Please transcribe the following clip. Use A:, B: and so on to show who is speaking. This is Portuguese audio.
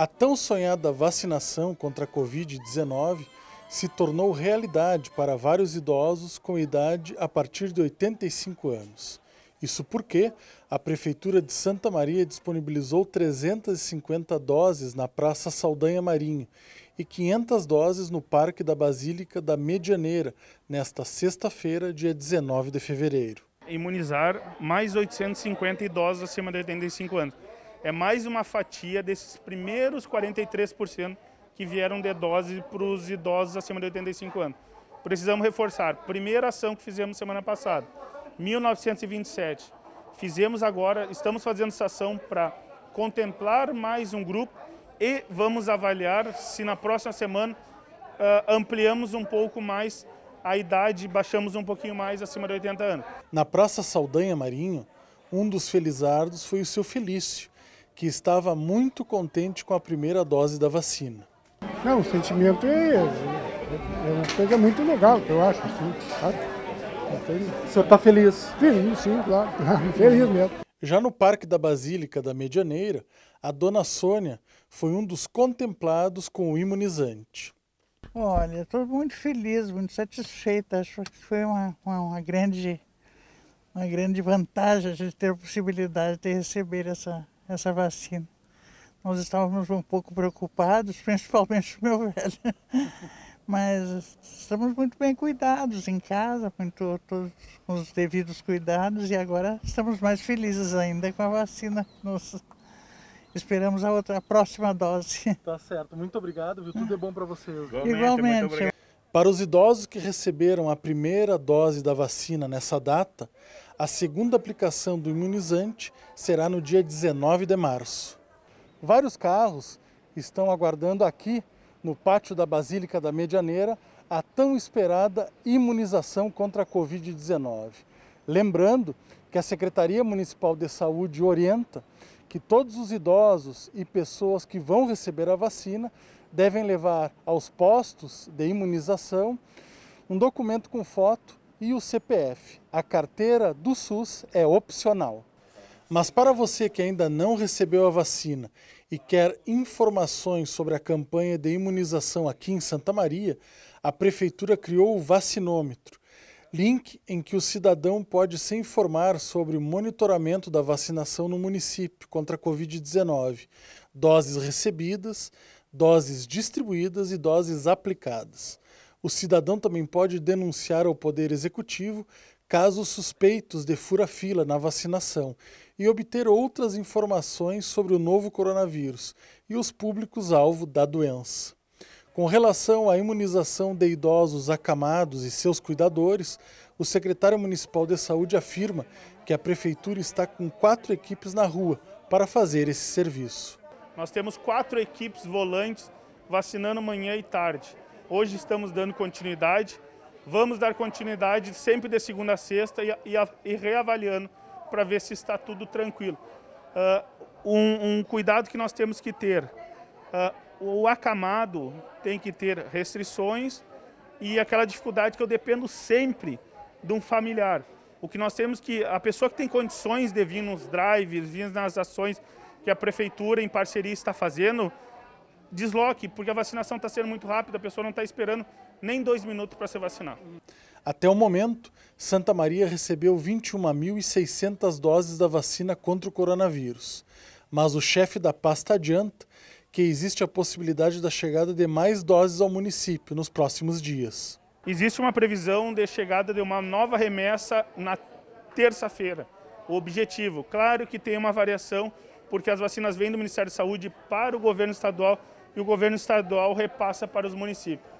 A: A tão sonhada vacinação contra a Covid-19 se tornou realidade para vários idosos com idade a partir de 85 anos. Isso porque a Prefeitura de Santa Maria disponibilizou 350 doses na Praça Saldanha Marinho e 500 doses no Parque da Basílica da Medianeira, nesta sexta-feira, dia 19 de fevereiro.
B: Imunizar mais 850 idosos acima de 85 anos é mais uma fatia desses primeiros 43% que vieram de dose para os idosos acima de 85 anos. Precisamos reforçar. Primeira ação que fizemos semana passada, 1927. Fizemos agora, estamos fazendo essa ação para contemplar mais um grupo e vamos avaliar se na próxima semana uh, ampliamos um pouco mais a idade, baixamos um pouquinho mais acima de 80 anos. Na Praça
A: Saldanha Marinho, um dos felizardos foi o seu Felício, que estava muito contente com a primeira dose da vacina.
B: Não, o sentimento é, é
A: uma coisa muito legal, eu acho, assim, então, Você sabe? O senhor está feliz? Feliz, sim, claro. feliz mesmo. Já no Parque da Basílica da Medianeira, a dona Sônia foi um dos contemplados com o imunizante. Olha, estou muito feliz, muito satisfeita. Acho que foi uma, uma, uma, grande, uma grande vantagem a gente ter a possibilidade de receber essa, essa vacina. Nós estávamos um pouco preocupados, principalmente o meu velho. Mas estamos muito bem cuidados em casa, muito, todos com os devidos cuidados, e agora estamos mais felizes ainda com a vacina. Nos, esperamos a, outra, a próxima dose. Tá certo. Muito obrigado, viu? Tudo é bom para vocês. Igualmente. Igualmente. Para os idosos que receberam a primeira dose da vacina nessa data, a segunda aplicação do imunizante será no dia 19 de março. Vários carros estão aguardando aqui, no pátio da Basílica da Medianeira, a tão esperada imunização contra a Covid-19. Lembrando que a Secretaria Municipal de Saúde orienta que todos os idosos e pessoas que vão receber a vacina devem levar aos postos de imunização um documento com foto e o CPF. A carteira do SUS é opcional. Mas para você que ainda não recebeu a vacina e quer informações sobre a campanha de imunização aqui em Santa Maria, a Prefeitura criou o Vacinômetro, link em que o cidadão pode se informar sobre o monitoramento da vacinação no município contra a Covid-19, doses recebidas, doses distribuídas e doses aplicadas. O cidadão também pode denunciar ao Poder Executivo casos suspeitos de fura-fila na vacinação e obter outras informações sobre o novo coronavírus e os públicos-alvo da doença. Com relação à imunização de idosos acamados e seus cuidadores, o secretário municipal de saúde afirma que a prefeitura está com quatro equipes na rua para fazer esse serviço.
B: Nós temos quatro equipes volantes vacinando manhã e tarde. Hoje estamos dando continuidade, vamos dar continuidade sempre de segunda a sexta e, e, e reavaliando para ver se está tudo tranquilo. Uh, um, um, cuidado que nós temos que ter, uh, o acamado tem que ter restrições e aquela dificuldade que eu dependo sempre de um familiar. O que nós temos que, a pessoa que tem condições de vir nos drives, vir nas ações que a prefeitura, em parceria, está fazendo, desloque, porque a vacinação está sendo muito rápida, a pessoa não está esperando nem dois minutos para se vacinar.
A: Até o momento, Santa Maria recebeu 21.600 doses da vacina contra o coronavírus. Mas o chefe da pasta adianta que existe a possibilidade da chegada de mais doses ao município nos próximos dias.
B: Existe uma previsão de chegada de uma nova remessa na terça-feira. O objetivo, claro que tem uma variação porque as vacinas vêm do Ministério da Saúde para o governo estadual e o governo estadual repassa para os municípios.